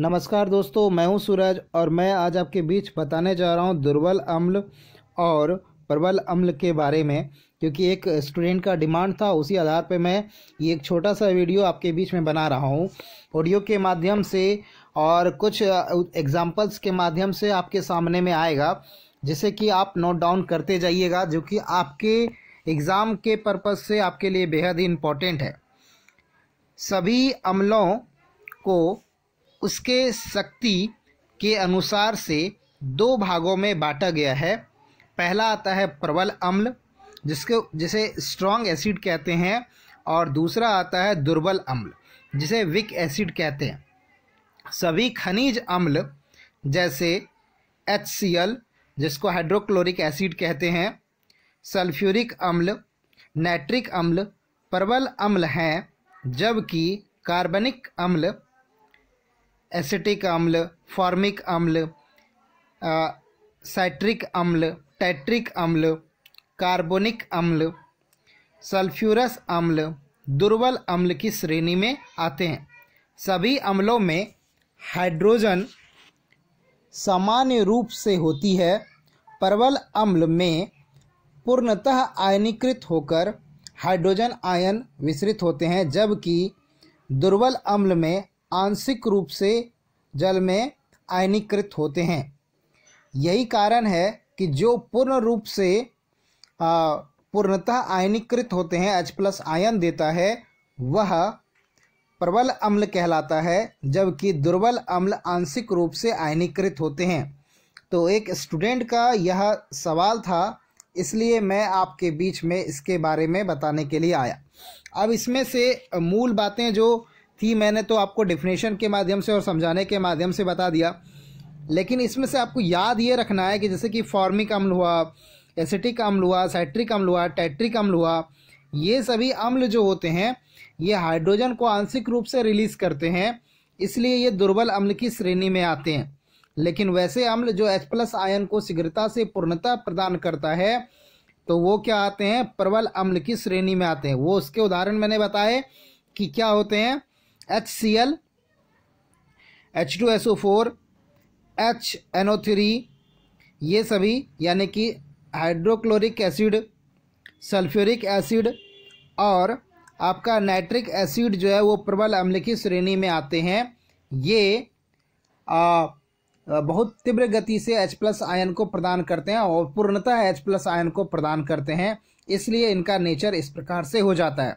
नमस्कार दोस्तों मैं हूं सूरज और मैं आज आपके बीच बताने जा रहा हूं दुर्बल अम्ल और प्रबल अम्ल के बारे में क्योंकि एक स्टूडेंट का डिमांड था उसी आधार पर मैं ये एक छोटा सा वीडियो आपके बीच में बना रहा हूँ ऑडियो के माध्यम से और कुछ एग्जाम्पल्स के माध्यम से आपके सामने में आएगा जिसे कि आप नोट डाउन करते जाइएगा जो कि आपके एग्ज़ाम के पर्पज़ से आपके लिए बेहद ही इम्पोर्टेंट है सभी अम्लों को उसके शक्ति के अनुसार से दो भागों में बांटा गया है पहला आता है प्रबल अम्ल जिसको जिसे स्ट्रॉन्ग एसिड कहते हैं और दूसरा आता है दुर्बल अम्ल जिसे विक एसिड कहते हैं सभी खनिज अम्ल जैसे एच सी एल जिसको हाइड्रोक्लोरिक एसिड कहते हैं सल्फ्यूरिक अम्ल नाइट्रिक अम्ल प्रबल अम्ल हैं जबकि कार्बनिक अम्ल एसिटिक अम्ल फॉर्मिक अम्ल साइट्रिक अम्ल टैट्रिक अम्ल कार्बोनिक अम्ल सल्फ्यूरस अम्ल दुर्बल अम्ल की श्रेणी में आते हैं सभी अम्लों में हाइड्रोजन सामान्य रूप से होती है प्रबल अम्ल में पूर्णतः आयनीकृत होकर हाइड्रोजन आयन विसरित होते हैं जबकि दुर्बल अम्ल में आंशिक रूप से जल में आयनीकृत होते हैं यही कारण है कि जो पूर्ण रूप से पूर्णतः आयनीकृत होते हैं H प्लस आयन देता है वह प्रबल अम्ल कहलाता है जबकि दुर्बल अम्ल आंशिक रूप से आयनीकृत होते हैं तो एक स्टूडेंट का यह सवाल था इसलिए मैं आपके बीच में इसके बारे में बताने के लिए आया अब इसमें से मूल बातें जो थी मैंने तो आपको डिफिनेशन के माध्यम से और समझाने के माध्यम से बता दिया लेकिन इसमें से आपको याद ये रखना है कि जैसे कि फॉर्मिक अम्ल हुआ एसिटिक अम्ल हुआ साइट्रिक अम्ल हुआ टैट्रिक अम्ल हुआ ये सभी अम्ल जो होते हैं ये हाइड्रोजन को आंशिक रूप से रिलीज करते हैं इसलिए ये दुर्बल अम्ल की श्रेणी में आते हैं लेकिन वैसे अम्ल जो H प्लस आयन को शीघ्रता से पूर्णता प्रदान करता है तो वो क्या आते हैं प्रबल अम्ल की श्रेणी में आते हैं वो उसके उदाहरण मैंने बताए कि क्या होते हैं H C L H two S O four H N O three ये सभी यानी कि हाइड्रोक्लोरिक एसिड सल्फ्यूरिक एसिड और आपका नाइट्रिक एसिड जो है वो प्रबल अम्ल की श्रेणी में आते हैं ये आ, बहुत तीव्र गति से H प्लस आयन को प्रदान करते हैं और पूर्णतः H प्लस आयन को प्रदान करते हैं इसलिए इनका नेचर इस प्रकार से हो जाता है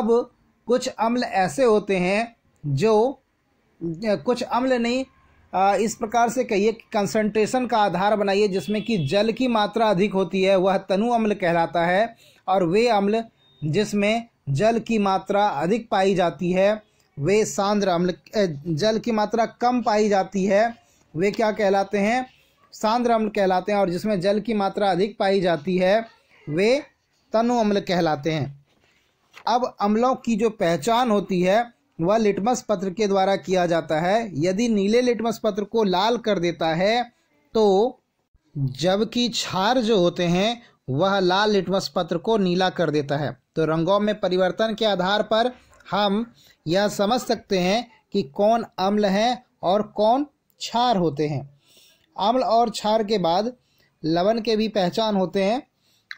अब कुछ अम्ल ऐसे होते हैं जो कुछ अम्ल नहीं इस प्रकार से कहिए कि कंसंट्रेशन का आधार बनाइए जिसमें कि जल की मात्रा अधिक होती है वह तनु अम्ल कहलाता है और वे अम्ल जिसमें जल की मात्रा अधिक पाई जाती है वे सांद्र अम्ल जल की मात्रा कम पाई जाती है वे क्या कहलाते हैं सांद्र अम्ल कहलाते हैं और जिसमें जल की मात्रा अधिक पाई जाती है वे तनु अम्ल कहलाते हैं अब अम्लों की जो पहचान होती है वह लिटमस पत्र के द्वारा किया जाता है यदि नीले लिटमस पत्र को लाल कर देता है तो जबकि क्षार जो होते हैं वह लाल लिटमस पत्र को नीला कर देता है तो रंगों में परिवर्तन के आधार पर हम यह समझ सकते हैं कि कौन अम्ल है और कौन क्षार होते हैं अम्ल और क्षार के बाद लवण के भी पहचान होते हैं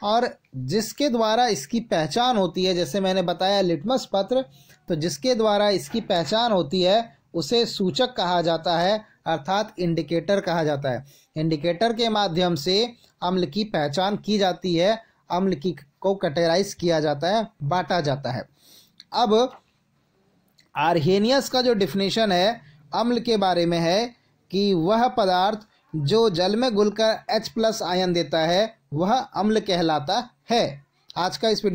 और जिसके द्वारा इसकी पहचान होती है जैसे मैंने बताया लिटमस पत्र तो जिसके द्वारा इसकी पहचान होती है उसे सूचक कहा जाता है अर्थात इंडिकेटर कहा जाता है इंडिकेटर के माध्यम से अम्ल की पहचान की जाती है अम्ल की को कटेराइज किया जाता है बांटा जाता है अब आर्हेनियस का जो डिफिनेशन है अम्ल के बारे में है कि वह पदार्थ जो जल में घुलकर H प्लस आयन देता है वह अम्ल कहलाता है आज का इस वीडियो